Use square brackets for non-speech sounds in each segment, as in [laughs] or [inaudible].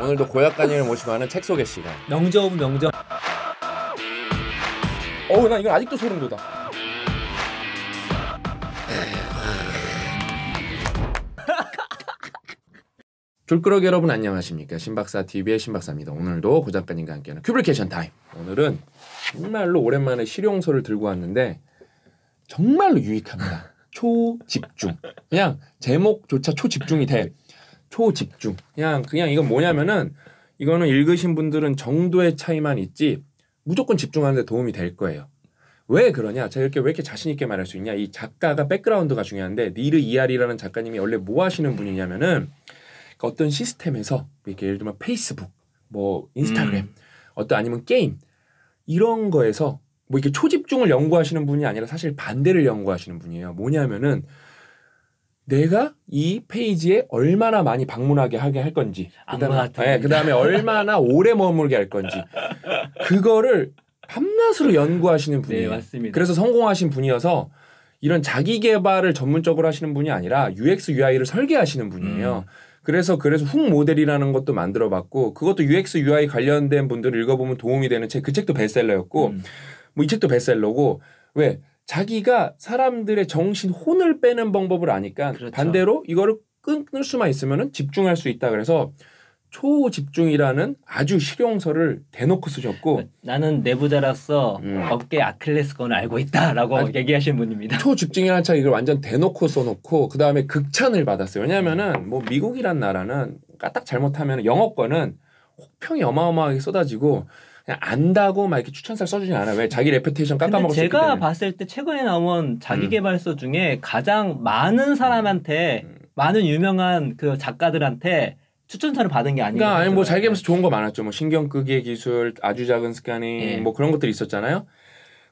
오늘도 고약관님을 모시고 하는 책 소개 시간. 명저 명저. 어우 나 이건 아직도 소름 돋아. [laughs] 줄끄러 여러분 안녕하십니까 신박사 TV의 신박사입니다. 오늘도 고 작가님과 함께하는 큐블케이션 타임. 오늘은 정말로 오랜만에 실용서를 들고 왔는데 정말로 유익합니다. [laughs] 초집중. 그냥 제목조차 초집중이 돼. 초집중. 그냥 그냥 이건 뭐냐면은 이거는 읽으신 분들은 정도의 차이만 있지 무조건 집중하는 데 도움이 될 거예요. 왜 그러냐? 제가 이렇게 왜 이렇게 자신 있게 말할 수 있냐? 이 작가가 백그라운드가 중요한데 니르 이알이라는 작가님이 원래 뭐 하시는 분이냐면은 그러니까 어떤 시스템에서 이렇게 예를 들면 페이스북, 뭐 인스타그램, 음. 어떤 아니면 게임 이런 거에서 뭐 이렇게 초집중을 연구하시는 분이 아니라 사실 반대를 연구하시는 분이에요. 뭐냐면은 내가 이 페이지에 얼마나 많이 방문하게 하게 할 건지, 그다음에, 네, 그다음에 얼마나 오래 머물게 할 건지, 그거를 밤낮으로 연구하시는 네, 분이에요. 네, 맞습니다. 그래서 성공하신 분이어서 이런 자기 개발을 전문적으로 하시는 분이 아니라 UX UI를 설계하시는 분이에요. 음. 그래서 그래서 훅 모델이라는 것도 만들어 봤고 그것도 UX UI 관련된 분들 읽어보면 도움이 되는 책 그 책도 베셀러였고 음. 뭐이 책도 베셀러고왜 자기가 사람들의 정신 혼을 빼는 방법을 아니까 그렇죠. 반대로 이거를 끊을 수만 있으면 은 집중할 수 있다 그래서 초집중이라는 아주 실용서를 대놓고 쓰셨고 그 나는 내부자라서 음. 업계 아킬레스건을 알고 있다라고 아, 얘기하신 분입니다. 초집중이라는 차 이걸 완전 대놓고 써놓고 그 다음에 극찬을 받았어요. 왜냐하면은 음. 뭐 미국이란 나라는 까딱 잘못하면 영어권은 혹평이 어마어마하게 쏟아지고 그냥 안다고 막 이렇게 추천사를 써주지 않아. 왜 자기 레퓨테이션 깎아먹을 수 있기 제가 봤을 때 최근에 나온 자기개발서 음. 중에 가장 많은 사람한테 음. 음, 음. 많은 유명한 그 작가들한테 추천서를 받은 게아닌가 그러니까 아니 뭐 자기개발서 네. 좋은 거 많았죠. 뭐 신경 끄기의 기술, 아주 작은 스캐이 예. 뭐 그런 것들이 있었잖아요.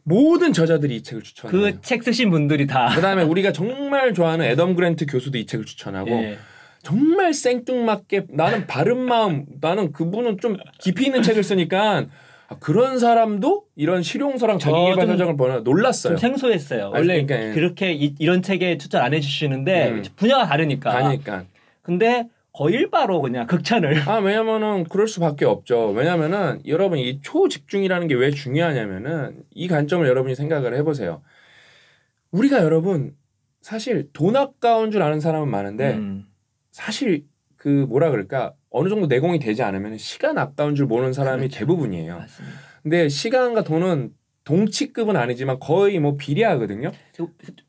모든 저자들이 이 책을 추천해요. 그 책 쓰신 분들이 다. 그다음에 우리가 정말 좋아하는 에덤 그랜트 교수도 이 책을 추천하고 예. 정말 생뚱맞게 나는 바른 마음 나는 그분은 좀 깊이 있는 책을 쓰니까 아, 그런 사람도 이런 실용서랑 자기개발 서적을 보는 놀랐어요. 좀 생소했어요. 원래 그러니까, 그렇게 이, 런 책에 추천 안 해주시는데 음. 분야가 다르니까. 다니까. 근데 거의 일바로 그냥 극찬을. 아 왜냐면은 그럴 수밖에 없죠. 왜냐면은 여러분 이 초집중이라는 게 왜 중요하냐면은 이 관점을 여러분이 생각을 해보세요. 우리가 여러분 사실 돈 아까운 줄 아는 사람은 많은데 음. 사실 그 뭐라 그럴까 어느 정도 내공이 되지 않으면 시간 아까운 줄 모르는 사람이 그렇죠. 대부분이에요. 맞습니다. 근데 시간과 돈은 동치급은 아니지만 거의 뭐 비례하거든요.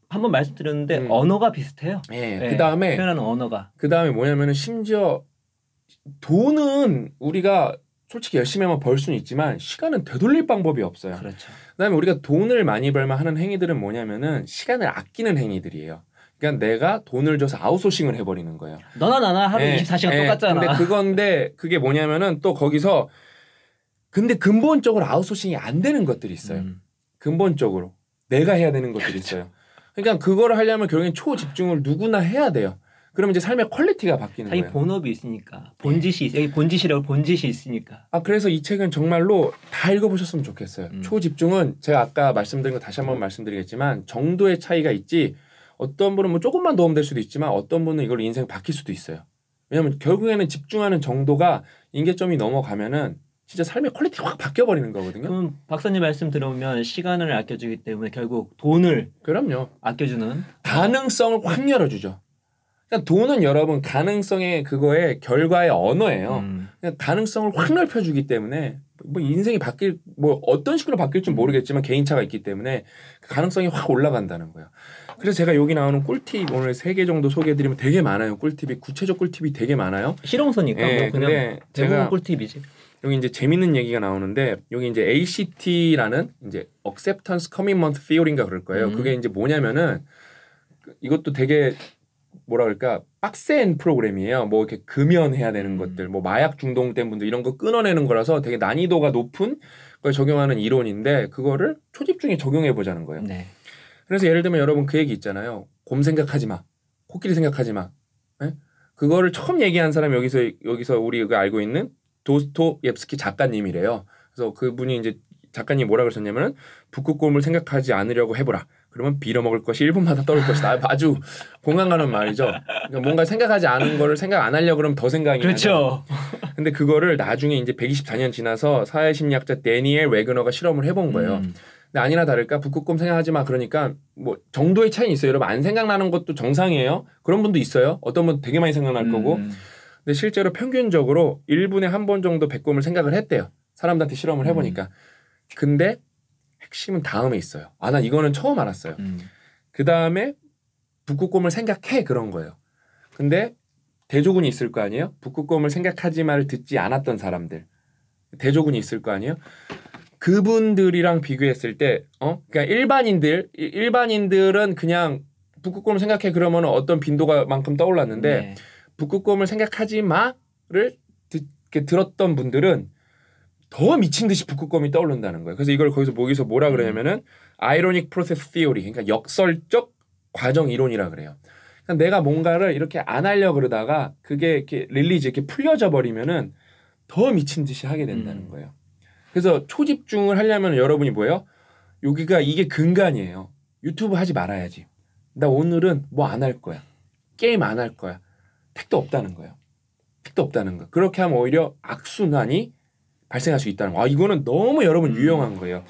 한번 말씀드렸는데 음. 언어가 비슷해요. 예. 네. 그 예, 다음에 표현하는 언어가. 그 다음에 뭐냐면은 심지어 돈은 우리가 솔직히 열심히 하면 벌 수는 있지만 시간은 되돌릴 방법이 없어요. 그렇죠. 그다음에 우리가 돈을 많이 벌면 하는 행위들은 뭐냐면은 시간을 아끼는 행위들이에요. 그러니까 내가 돈을 줘서 아웃소싱을 해버리는 거예요. 너나 나나 하루 예, 24시간 예, 똑같잖아. 근데 그건데 그게 뭐냐면은 또 거기서 근데 근본적으로 아웃소싱이 안 되는 것들이 있어요. 음. 근본적으로 내가 해야 되는 것들이 그렇죠. 있어요. 그러니까 그거를 하려면 결국엔 초집중을 누구나 해야 돼요. 그러면 이제 삶의 퀄리티가 바뀌는 거예요. 자기 본업이 있으니까 네. 본짓이 여기 본짓이라고 본짓이 있으니까. 아 그래서 이 책은 정말로 다 읽어보셨으면 좋겠어요. 음. 초집중은 제가 아까 말씀드린 거 다시 한번 음. 말씀드리겠지만 정도의 차이가 있지 어떤 분은 뭐 조금만 도움될 수도 있지만 어떤 분은 이걸 인생 바뀔 수도 있어요. 왜냐하면 결국에는 집중하는 정도가 인계점이 넘어가면은 진짜 삶의 퀄리티 가확 바뀌어 버리는 거거든요. 그럼 박사님 말씀 들어보면 시간을 아껴주기 때문에 결국 돈을 그럼요 아껴주는 가능성을 확 열어주죠. 그러 그러니까 돈은 여러분 가능성의 그거의 결과의 언어예요. 음. 그러 그러니까 가능성을 확 넓혀주기 때문에 뭐 인생이 바뀔 뭐 어떤 식으로 바뀔지 모르겠지만 개인차가 있기 때문에 그 가능성이 확 올라간다는 거야. 그래서 제가 여기 나오는 꿀팁 오늘 세 개 정도 소개해드리면 되게 많아요. 꿀팁이 구체적 꿀팁이 되게 많아요. 실용서니까 예, 뭐 그냥 제가 꿀팁이지. 여기 이제 재밌는 얘기가 나오는데 여기 이제 ACT라는 이제 Acceptance Commitment Theory인가 그럴 거예요. 음. 그게 이제 뭐냐면은 이것도 되게 뭐라 그럴까 빡센 프로그램이에요. 뭐 이렇게 금연해야 되는 음. 것들, 뭐 마약 중독 된 분들 이런 거 끊어내는 거라서 되게 난이도가 높은 걸 적용하는 이론인데 그거를 초집중에 적용해 보자는 거예요. 네. 그래서 예를 들면 여러분 그 얘기 있잖아요. 곰 생각하지 마, 코끼리 생각하지 마. 네? 그거를 처음 얘기한 사람이 여기서 여기서 우리가 그 알고 있는 도스토옙스키 작가님이래요. 그래서 그분이 이제 작가님이 뭐라 그러셨냐면은 북극곰을 생각하지 않으려고 해보라. 그러면 빌어먹을 것이 1분마다 떨을 것이다. [laughs] 아주 공감가는 말이죠. 그러니까 뭔가 생각하지 않은 거를 생각 안 하려고 그러면 더 생각이 그렇 나죠. 그렇죠. [laughs] 근데 그거를 나중에 이제 124년 지나서 사회심리학자 데니엘 웨그너가 실험을 해본 거예요. 음. 근데 아니나 다를까 북극곰 생각하지 마 그러니까 뭐 정도의 차이는 있어요. 여러분 안 생각나는 것도 정상이에요. 그런 분도 있어요. 어떤 분 되게 많이 생각날 음. 거고. 근데 실제로 평균적으로 1분에 한 번 정도 백곰을 생각을 했대요. 사람들한테 실험을 해보니까. 음. 근데 핵심은 다음에 있어요. 아, 난 이거는 처음 알았어요. 음. 그 다음에 북극곰을 생각해 그런 거예요. 근데 대조군이 있을 거 아니에요? 북극곰을 생각하지 말을 듣지 않았던 사람들. 대조군이 있을 거 아니에요? 그분들이랑 비교했을 때, 어? 그니까 일반인들, 일반인들은 그냥 북극곰을 생각해 그러면 어떤 빈도가만큼 떠올랐는데 네. 북극곰을 생각하지 마를 듣게 들었던 분들은 더 미친 듯이 북극곰이 떠오른다는 거예요. 그래서 이걸 거기서 모기서 뭐라 그러냐면은 아이러닉 프로세스 티오리 그러니까 역설적 과정 이론이라 그래요. 그러니까 내가 뭔가를 이렇게 안 하려 그러다가 그게 이렇게 릴리즈 이렇게 풀려져 버리면은 더 미친 듯이 하게 된다는 음. 거예요. 그래서 초집중을 하려면 여러분이 뭐예요? 여기가 이게 근간이에요. 유튜브 하지 말아야지. 나 오늘은 뭐 안 할 거야. 게임 안 할 거야. 택도 없다는 거예요. 택도 없다는 거. 그렇게 하면 오히려 악순환이 발생할 수 있다는 거. 아 이거는 너무 여러분 음. 유용한 거예요.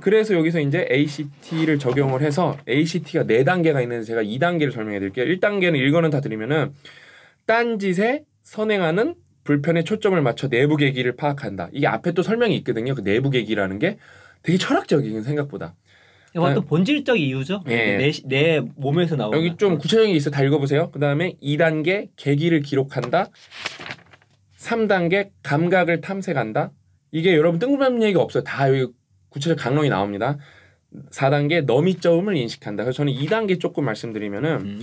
그래서 여기서 이제 ACT를 적용을 해서 ACT가 네 단계가 있는데 제가 2단계를 설명해 드릴게요. 1단계는 읽어는 다 드리면은 딴짓에 선행하는 불편에 초점을 맞춰 내부 계기를 파악한다. 이게 앞에 또 설명이 있거든요. 그 내부 계기라는 게 되게 철학적인 생각보다. 이건 또 네. 본질적 이유죠. 네. 내, 내 몸에서 나오는. 여기 좀 구체적인 게 있어. 다 읽어보세요. 그 다음에 2단계 계기를 기록한다. 3단계 감각을 탐색한다. 이게 여러분 뜬금없는 얘기가 없어요. 다 여기 구체적 강론이 나옵니다. 4단계 너미점을 인식한다. 그래서 저는 2단계 조금 말씀드리면은 음.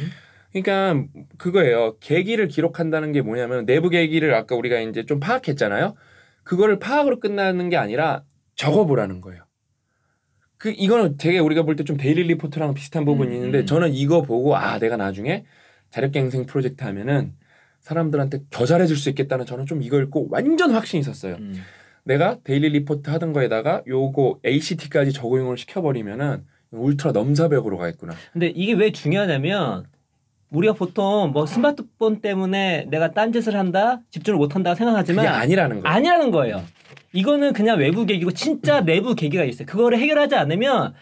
그러니까 그거예요. 계기를 기록한다는 게 뭐냐면 내부 계기를 아까 우리가 이제 좀 파악했잖아요. 그거를 파악으로 끝나는 게 아니라 적어보라는 거예요. 그 이거는 되게 우리가 볼 때 좀 데일리 리포트랑 비슷한 부분이 음, 있는데 음. 저는 이거 보고 아 내가 나중에 자력갱생 프로젝트 하면은 사람들한테 더 잘해줄 수 있겠다는 저는 좀이걸꼭 완전 확신이 있었어요. 음. 내가 데일리 리포트 하던 거에다가 요거 ACT까지 적용을 시켜버리면은 울트라 넘사벽으로 가겠구나 근데 이게 왜 중요하냐면 우리가 보통 뭐 스마트폰 때문에 내가 딴 짓을 한다, 집중을 못 한다 생각하지만 그게 아니라는 거예요. 아니라는 거예요. 이거는 그냥 외부 계기고 진짜 내부 계기가 있어요. 그거를 해결하지 않으면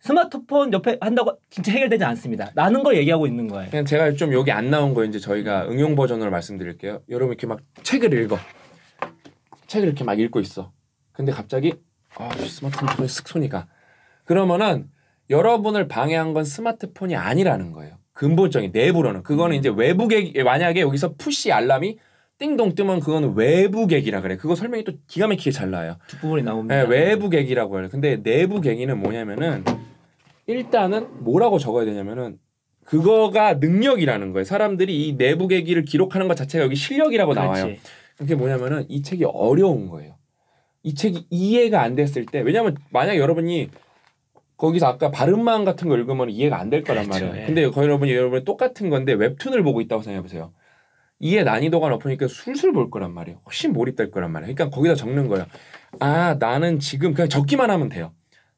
스마트폰 옆에 한다고 진짜 해결되지 않습니다. 라는 걸 얘기하고 있는 거예요. 그냥 제가 좀 여기 안 나온 거 이제 저희가 응용 버전으로 말씀드릴게요. 여러분 이렇게 막 책을 읽어. 책을 이렇게 막 읽고 있어. 근데 갑자기 아, 스마트폰에 쓱 손이 가. 그러면은 여러분을 방해한 건 스마트폰이 아니라는 거예요. 근본적인 내부로는 그거는 이제 외부객 만약에 여기서 푸시 알람이 띵동 뜨면 그건 외부객이라 그래. 그거 설명이 또 기가 막히게 잘 나와요. 두부분이 나옵니다. 네, 외부객이라고 해요. 근데 내부객이는 뭐냐면은 일단은 뭐라고 적어야 되냐면은 그거가 능력이라는 거예요. 사람들이 이 내부객기를 기록하는 것 자체가 여기 실력이라고 그렇지. 나와요. 그게 뭐냐면은 이 책이 어려운 거예요. 이 책이 이해가 안 됐을 때왜냐면 만약 여러분이 거기서 아까 발음만 같은 거 읽으면 이해가 안 될 거란 그렇죠, 말이에요. 예. 근데 거의 여러분이 여러분 똑같은 건데 웹툰을 보고 있다고 생각해 보세요. 이해 난이도가 높으니까 술술 볼 거란 말이에요. 훨씬 몰입될 거란 말이에요. 그러니까 거기다 적는 거예요. 아 나는 지금 그냥 적기만 하면 돼요.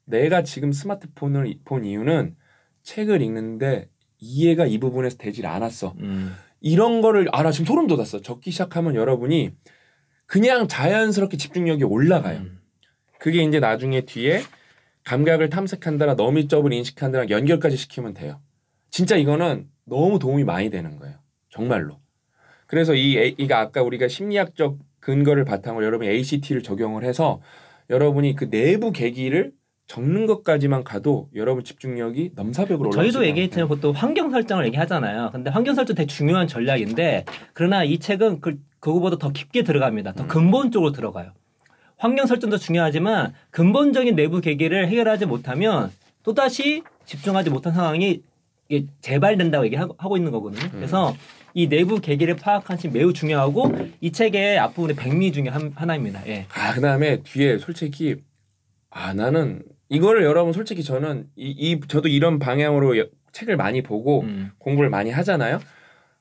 내가 지금 스마트폰을 본 이유는 책을 읽는데 이해가 이 부분에서 되질 않았어. 음. 이런 거를 아 나 지금 소름 돋았어. 적기 시작하면 여러분이 그냥 자연스럽게 집중력이 올라가요. 음. 그게 이제 나중에 뒤에 감각을 탐색한다나 너미점을 인식한다나 연결까지 시키면 돼요. 진짜 이거는 너무 도움이 많이 되는 거예요. 정말로. 그래서 이 이가 아까 우리가 심리학적 근거를 바탕으로 여러분이 ACT를 적용을 해서 여러분이 그 내부 계기를 적는 것까지만 가도 여러분 집중력이 넘사벽으로 올라. 저희도 얘기했지만 보통 환경 설정을 얘기하잖아요. 근데 환경 설정 되게 중요한 전략인데 그러나 이 책은 그 그거보다 더 깊게 들어갑니다. 더 음. 근본적으로 들어가요. 환경 설정도 중요하지만 근본적인 내부 계기를 해결하지 못하면 또다시 집중하지 못한 상황이 재발된다고 얘기하고 있는 거거든요. 음. 그래서 이 내부 계기를 파악하는 것이 매우 중요하고 이 책의 앞부분의 백미 중에 하나입니다. 예. 아, 그 다음에 뒤에 솔직히 아 나는 이거를 여러분 솔직히 저는 이, 이 저도 이런 방향으로 여, 책을 많이 보고 음. 공부를 많이 하잖아요.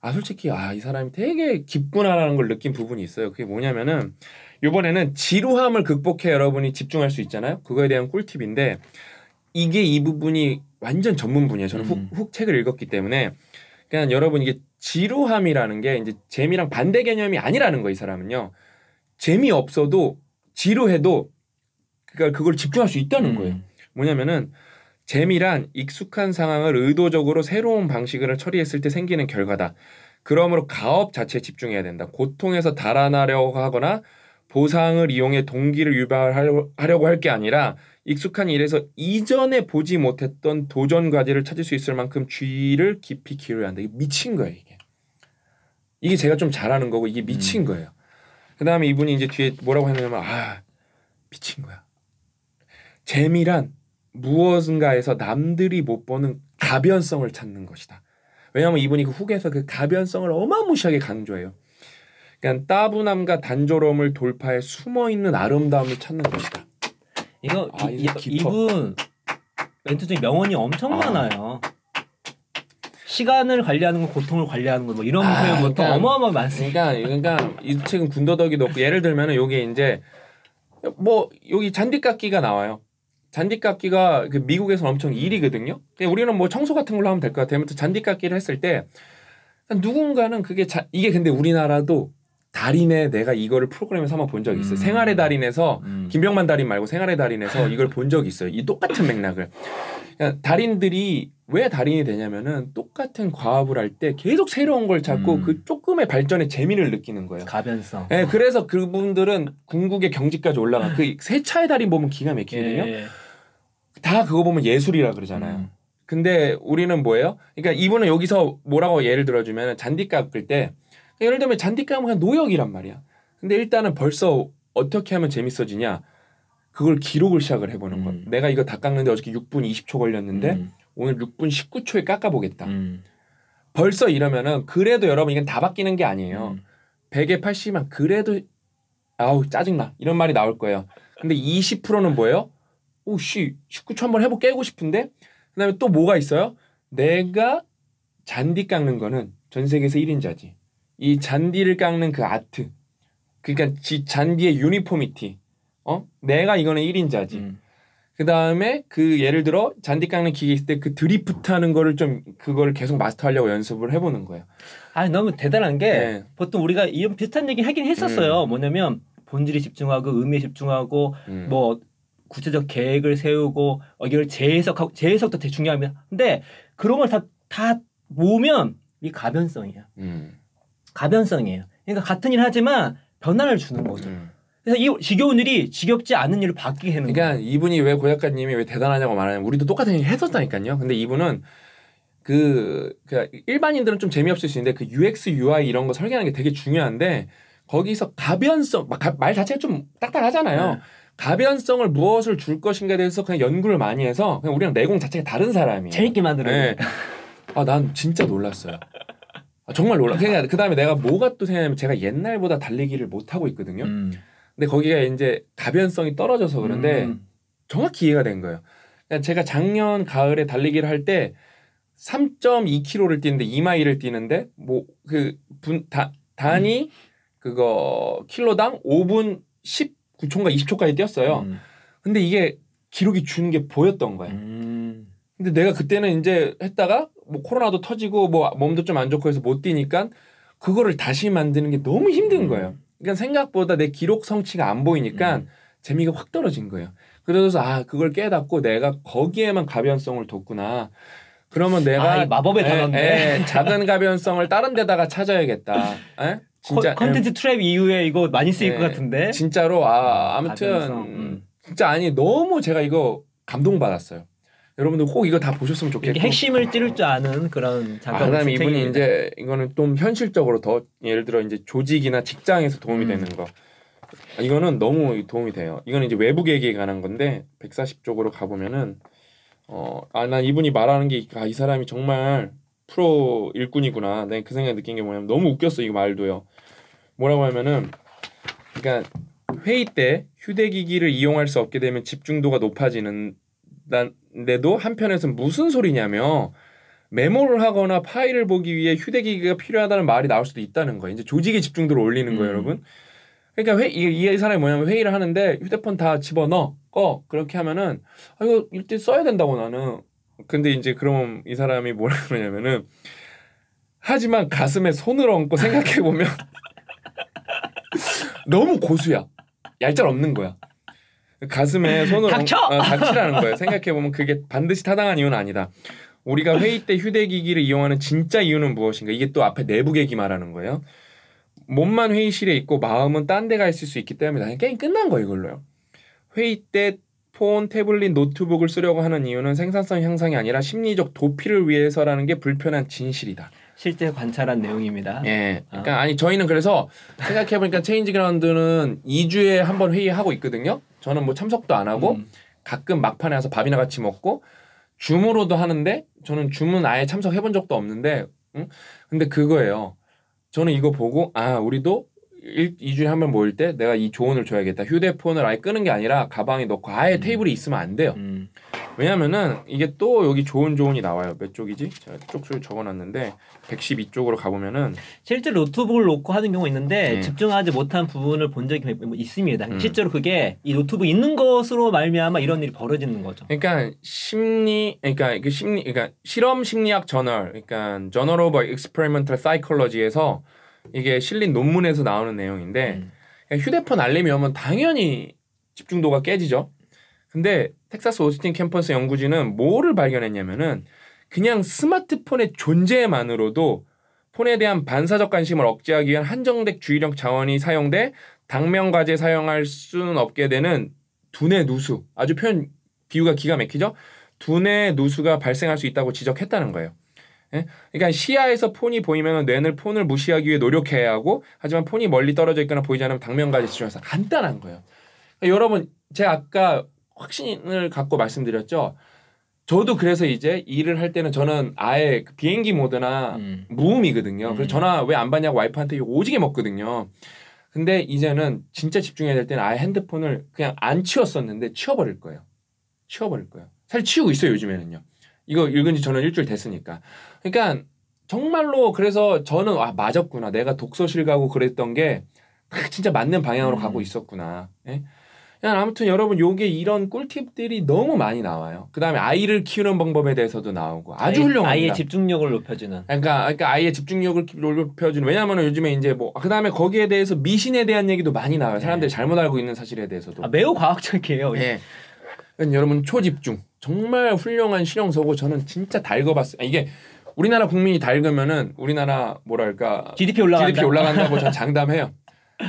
아 솔직히 아 이 사람이 되게 기쁘나라는 걸 느낀 부분이 있어요. 그게 뭐냐면은 이번에는 지루함을 극복해 여러분이 집중할 수 있잖아요. 그거에 대한 꿀팁인데 이게 이 부분이 완전 전문 분야에요 저는 훅, 음. 훅 책을 읽었기 때문에 그냥 그러니까 여러분 이게 지루함이라는 게 이제 재미랑 반대 개념이 아니라는 거 이 사람은요. 재미 없어도 지루해도 그러니까 그걸 집중할 수 있다는 음. 거예요. 뭐냐면은 재미란 익숙한 상황을 의도적으로 새로운 방식으로 처리했을 때 생기는 결과다. 그러므로 가업 자체에 집중해야 된다. 고통에서 달아나려고 하거나 보상을 이용해 동기를 유발하려고 할 게 아니라 익숙한 일에서 이전에 보지 못했던 도전 과제를 찾을 수 있을 만큼 주의를 깊이 기울여야 한다. 이게 미친 거예요, 이게. 이게 제가 좀 잘하는 거고 이게 미친 음. 거예요. 그다음에 이분이 이제 뒤에 뭐라고 했냐면 아, 미친 거야. 재미란 무엇인가에서 남들이 못 보는 가변성을 찾는 것이다. 왜냐하면 이분이 그 후기에서 그 가변성을 어마무시하게 강조해요. 그러니까 따분함과 단조로움을 돌파해 숨어 있는 아름다움을 찾는 것이다. 이거 아, 이, 이분 멘트 중에 명언이 엄청 아. 많아요. 시간을 관리하는 건 고통을 관리하는 건뭐 이런 아, 표현 그러니까, 어마어마하게 많습니다. 그러니까 그러니까 이 책은 군더더기도 없고 예를 들면은 요게 이제 뭐 여기 잔디깎기가 나와요. 잔디깎기가 그 미국에서 엄청 일이거든요. 우리는 뭐 청소 같은 걸로 하면 될 것 같아요. 잔디깎기를 했을 때 누군가는 그게 자, 이게 근데 우리나라도 달인에 내가 이거를 프로그램에서 한번 본 적이 있어요. 음. 생활의 달인에서 음. 김병만 달인 말고 생활의 달인에서 아. 이걸 본 적이 있어요. 이 똑같은 맥락을. 그러니까 달인들이 왜 달인이 되냐면은 똑같은 과업을 할 때 계속 새로운 걸 찾고 음. 그 조금의 발전에 재미를 느끼는 거예요. 가변성. 예, 네, 그래서 그분들은 궁극의 경지까지 올라가. 그 세차의 달인 보면 기가 막히거든요. 예. 예. 다 그거 보면 예술이라 그러잖아요. 음. 근데 우리는 뭐예요? 그러니까 이분은 여기서 뭐라고 예를 들어주면 잔디 깎을 때 예를 들면 잔디 깎으면 그냥 노역이란 말이야. 근데 일단은 벌써 어떻게 하면 재밌어지냐? 그걸 기록을 시작을 해보는 음. 거 내가 이거 다 깎는데 어저께 6분 20초 걸렸는데 음. 오늘 6분 19초에 깎아보겠다. 음. 벌써 이러면은 그래도 여러분 이건 다 바뀌는 게 아니에요. 음. 1에 80만 그래도 아우 짜증나 이런 말이 나올 거예요. 근데 20%는 뭐예요? 오씨 19초 한번 해보 깨고 싶은데 그다음에 또 뭐가 있어요? 내가 잔디 깎는 거는 전 세계에서 1인자지. 이 잔디를 깎는 그 아트. 그러니까 지 잔디의 유니포미티. 어? 내가 이거는 1인자지. 음. 그다음에 그 예를 들어 잔디 깎는 기계 있을 때 그 드리프트 하는 거를 좀 그걸 계속 마스터하려고 연습을 해 보는 거예요. 아, 너무 대단한 게 네. 보통 우리가 이런 비슷한 얘기 하긴 했었어요. 음. 뭐냐면 본질에 집중하고 의미에 집중하고 음. 뭐 구체적 계획을 세우고 어, 이걸 재해석하고 재해석도 되게 중요합니다. 근데 그런 걸 다 다 모으면 이 가변성이야. 음. 가변성이에요. 그러니까 같은 일 하지만 변화를 주는 거죠. 음. 그래서 이 지겨운 일이 지겹지 않은 일을 바뀌게 하는 그러니까 거 이분이 왜고작가님이왜 대단하냐고 말하냐면 우리도 똑같은 일을 했었다니까요. 근데 이분은 그, 그 일반인들은 좀 재미없을 수 있는데 그 UX, UI 이런 거 설계하는 게 되게 중요한데 거기서 가변성 말 자체가 좀 딱딱하잖아요. 네. 가변성을 무엇을 줄 것인가에 대해서 그냥 연구를 많이 해서 그냥 우리랑 내공 자체가 다른 사람이에요. 재밌게 만들어. 네. 아, 난 진짜 놀랐어요. 아, 정말 놀라. 그냥 그다음에 내가 뭐가 또 생각하면 제가 옛날보다 달리기를 못 하고 있거든요. 음. 근데 거기가 이제 가변성이 떨어져서 그런데 음. 정확히 이해가 된 거예요. 그러니까 제가 작년 가을에 달리기를 할 때 3.2km를 뛰는데 2마일을 뛰는데 뭐 그분다 단위 그거 킬로당 5분 10 9초인가 20초까지 뛰었어요. 음. 근데 이게 기록이 주는 게 보였던 거예요. 음. 근데 내가 그때는 이제 했다가 뭐 코로나도 터지고 뭐 몸도 좀 안 좋고 해서 못 뛰니까 그거를 다시 만드는 게 너무 힘든 음. 거예요. 그러니까 생각보다 내 기록 성취가 안 보이니까 음. 재미가 확 떨어진 거예요. 그래서 아 그걸 깨닫고 내가 거기에만 가변성을 뒀구나. 그러면 내가 아, 마법의 예, 단어 예, 작은 가변성을 다른 데다가 찾아야겠다. 에? [laughs] 예? 진짜 컨텐츠 엠... 음. 트랩 이후에 이거 많이 쓰일 네, 것 같은데. 진짜로 아, 아 아무튼 음. 음. 진짜 아니 너무 제가 이거 감동 받았어요. 여러분들 꼭 이거 다 보셨으면 좋겠고 핵심을 찌를 줄 아는 그런 작가. 아, 그다음 이분이 이제 이거는 좀 현실적으로 더 예를 들어 이제 조직이나 직장에서 도움이 음. 되는 거. 이거는 너무 도움이 돼요. 이거는 이제 외부 계기에 관한 건데 140쪽으로 가보면은 어아난 이분이 말하는 게아이 사람이 정말 프로 일꾼이구나. 내가 그 생각 느낀 게 뭐냐면 너무 웃겼어 이거 말도요. 뭐라고 하면은 그러니까 회의 때 휴대기기를 이용할 수 없게 되면 집중도가 높아지는데도 난 한편에서는 무슨 소리냐며 메모를 하거나 파일을 보기 위해 휴대기기가 필요하다는 말이 나올 수도 있다는 거예요. 이제 조직의 집중도를 올리는 거예요, 음. 여러분. 그러니까 회, 이, 이 사람이 뭐냐면 회의를 하는데 휴대폰 다 집어넣어 꺼 그렇게 하면은 아 이거 일단 써야 된다고 나는 근데 이제 그럼 이 사람이 뭐라 그러냐면은 [laughs] 하지만 가슴에 손을 얹고 생각해 보면 [laughs] 너무 고수야. 얄짤 없는 거야. 가슴에 손을 닥쳐! 얹, 아, 어, 닥치라는 거예요. 생각해 보면 그게 반드시 타당한 이유는 아니다. 우리가 회의 때 휴대기기를 이용하는 진짜 이유는 무엇인가? 이게 또 앞에 내부 계기 말하는 거예요. 몸만 회의실에 있고 마음은 딴 데 가 있을 수 있기 때문에 게임 끝난 거 이걸로요. 회의 때 폰, 태블릿, 노트북을 쓰려고 하는 이유는 생산성 향상이 아니라 심리적 도피를 위해서라는 게 불편한 진실이다. 실제 관찰한 내용입니다. 예. 그러니까 어. 아니 저희는 그래서 생각해 보니까 체인지 그라운드는 2주에 한 번 회의하고 있거든요. 저는 뭐 참석도 안 하고 음. 가끔 막판에 와서 밥이나 같이 먹고 줌으로도 하는데 저는 줌은 아예 참석해 본 적도 없는데 응? 근데 그거예요. 저는 이거 보고 아, 우리도 일, 2주에 한 번 모일 때 내가 이 조언을 줘야겠다. 휴대폰을 아예 끄는 게 아니라 가방에 넣고 아예 음. 테이블이 있으면 안 돼요. 음. 왜냐면은 이게 또 여기 좋은 조언이 나와요. 몇 쪽이지? 제가 쪽수를 적어놨는데 112쪽으로 가보면은 실제 노트북을 놓고 하는 경우 가 있는데 네. 집중하지 못한 부분을 본 적이 뭐 있습니다. 음. 실제로 그게 이 노트북 있는 것으로 말미암아 이런 일이 벌어지는 거죠. 그러니까 심리, 그러니까 그 심리, 그러니까 실험 심리학 저널, 그러니까 저널 오브 익스페리먼털 사이콜로지에서 이게 실린 논문에서 나오는 내용인데 음. 휴대폰 알림이 오면 당연히 집중도가 깨지죠. 근데 텍사스 오스틴 캠퍼스 연구진은 뭐를 발견했냐면은 그냥 스마트폰의 존재만으로도 폰에 대한 반사적 관심을 억제하기 위한 한정된 주의력 자원이 사용돼 당면 과제 사용할 수는 없게 되는 두뇌 누수 아주 표현 비유가 기가 막히죠. 두뇌 누수가 발생할 수 있다고 지적했다는 거예요. 예? 그러니까 시야에서 폰이 보이면 뇌는 폰을 무시하기 위해 노력해야 하고 하지만 폰이 멀리 떨어져 있거나 보이지 않으면 당면까지 집중해서 간단한 거예요. 그러니까 여러분 제가 아까 확신을 갖고 말씀드렸죠. 저도 그래서 이제 일을 할 때는 저는 아예 비행기 모드나 음. 무음이거든요. 음. 그래서 전화 왜 안 받냐고 와이프한테 오지게 먹거든요. 근데 이제는 진짜 집중해야 될 때는 아예 핸드폰을 그냥 안 치웠었는데 치워버릴 거예요. 치워버릴 거예요. 사실 치우고 있어요 요즘에는요. 이거 읽은 지 저는 일주일 됐으니까. 그러니까 정말로 그래서 저는 아 맞았구나. 내가 독서실 가고 그랬던 게 진짜 맞는 방향으로 음. 가고 있었구나. 예? 그냥 아무튼 여러분 요게 이런 꿀팁들이 너무 많이 나와요. 그다음에 아이를 키우는 방법에 대해서도 나오고 아주 아이, 훌륭합니다. 아이의 집중력을 높여주는. 그러니까, 그러니까 아이의 집중력을 높여주는. 왜냐하면 요즘에 이제 뭐 그다음에 거기에 대해서 미신에 대한 얘기도 많이 나와요. 사람들이 네. 잘못 알고 있는 사실에 대해서도. 아, 매우 과학적이에요. 예. 여러분 초집중. 정말 훌륭한 실용서고 저는 진짜 다 읽어봤어요. 아, 이게 우리나라 국민이 다 읽으면은 우리나라 뭐랄까 GDP 올라간다. GDP 올라간다고 전 장담해요.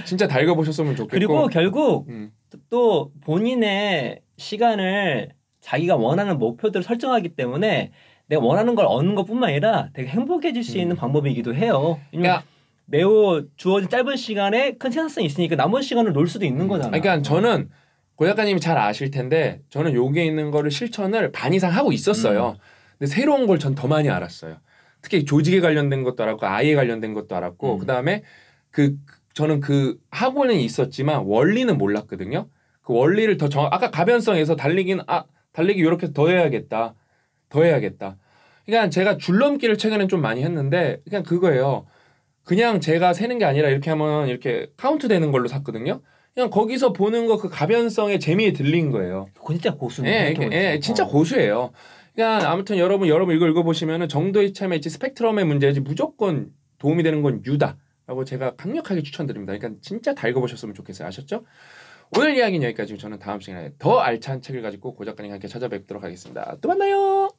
진짜 다 읽어보셨으면 좋겠고 그리고 결국 음. 또 본인의 시간을 자기가 원하는 목표들을 설정하기 때문에 내가 원하는 걸 얻는 것뿐만 아니라 되게 행복해질 수 음. 있는 음. 방법이기도 해요. 그러니까 매우 주어진 짧은 시간에 큰 생산성이 있으니까 남은 시간을 놀 수도 있는 음. 거잖아요. 그러니까 저는 고 작가님이 잘 아실 텐데 저는 여기에 있는 거를 실천을 반 이상 하고 있었어요. 음. 근데 새로운 걸 전 더 많이 알았어요. 특히 조직에 관련된 것도 알았고 아이에 관련된 것도 알았고 음. 그다음에 그 저는 그학원은 있었지만 원리는 몰랐거든요. 그 원리를 더 정확 아까 가변성에서 달리기는 아 달리기 이렇게 더 해야겠다. 더 해야겠다. 그러니까 제가 줄넘기를 최근엔 좀 많이 했는데 그냥 그거예요. 그냥 제가 세는 게 아니라 이렇게 하면 이렇게 카운트 되는 걸로 샀거든요. 그냥 거기서 보는 거 그 가변성의 재미에 들린 거예요. 진짜 고수네. 예, 예, 진짜 고수예요. 그러니까 아무튼 여러분 여러분 이거 읽어보시면은 정도의 참이지 스펙트럼의 문제지 무조건 도움이 되는 건 유다라고 제가 강력하게 추천드립니다. 그러니까 진짜 다 읽어보셨으면 좋겠어요. 아셨죠? 오늘 이야기는 여기까지고 저는 다음 시간에 더 알찬 책을 가지고 고작가님 함께 찾아뵙도록 하겠습니다. 또 만나요.